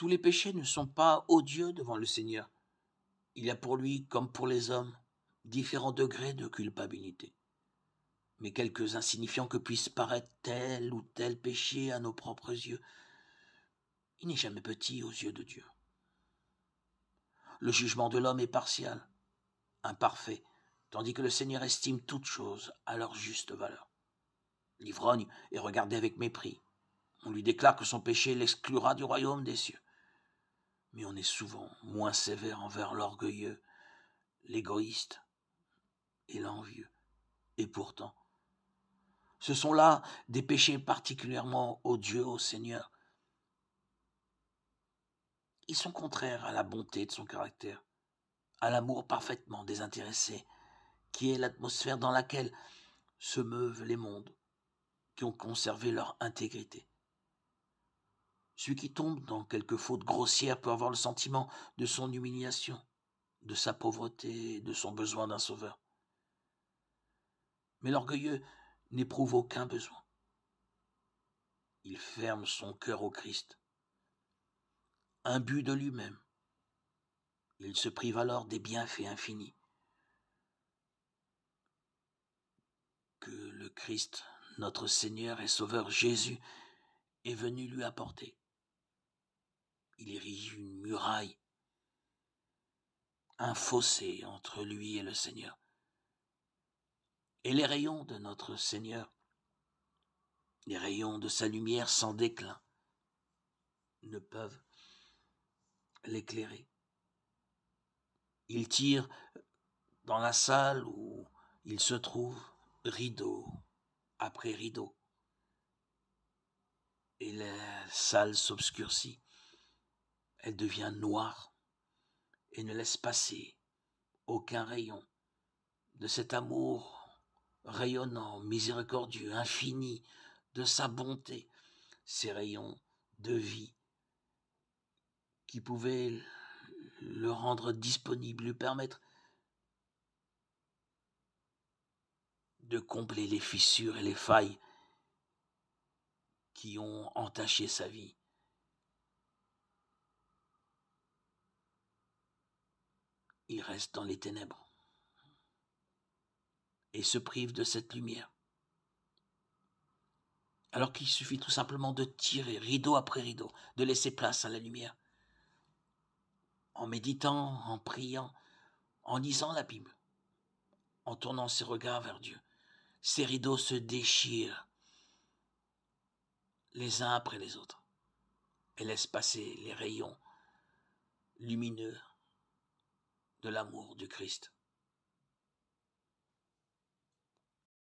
Tous les péchés ne sont pas odieux devant le Seigneur. Il a pour lui, comme pour les hommes, différents degrés de culpabilité. Mais quelques insignifiants que puissent paraître tel ou tel péché à nos propres yeux, il n'est jamais petit aux yeux de Dieu. Le jugement de l'homme est partial, imparfait, tandis que le Seigneur estime toutes choses à leur juste valeur. L'ivrogne est regardé avec mépris. On lui déclare que son péché l'exclura du royaume des cieux mais on est souvent moins sévère envers l'orgueilleux, l'égoïste et l'envieux. Et pourtant, ce sont là des péchés particulièrement odieux au Seigneur. Ils sont contraires à la bonté de son caractère, à l'amour parfaitement désintéressé, qui est l'atmosphère dans laquelle se meuvent les mondes qui ont conservé leur intégrité. Celui qui tombe dans quelque faute grossière peut avoir le sentiment de son humiliation, de sa pauvreté, de son besoin d'un sauveur. Mais l'orgueilleux n'éprouve aucun besoin. Il ferme son cœur au Christ, imbu de lui-même. Il se prive alors des bienfaits infinis que le Christ, notre Seigneur et Sauveur Jésus, est venu lui apporter il érige une muraille, un fossé entre lui et le Seigneur. Et les rayons de notre Seigneur, les rayons de sa lumière sans déclin, ne peuvent l'éclairer. Il tire dans la salle où il se trouve rideau après rideau, et la salle s'obscurcit elle devient noire et ne laisse passer aucun rayon de cet amour rayonnant, miséricordieux, infini, de sa bonté, ces rayons de vie qui pouvaient le rendre disponible, lui permettre de combler les fissures et les failles qui ont entaché sa vie. Il reste dans les ténèbres et se prive de cette lumière. Alors qu'il suffit tout simplement de tirer rideau après rideau, de laisser place à la lumière, en méditant, en priant, en lisant la Bible, en tournant ses regards vers Dieu. Ces rideaux se déchirent les uns après les autres et laissent passer les rayons lumineux de l'amour du Christ.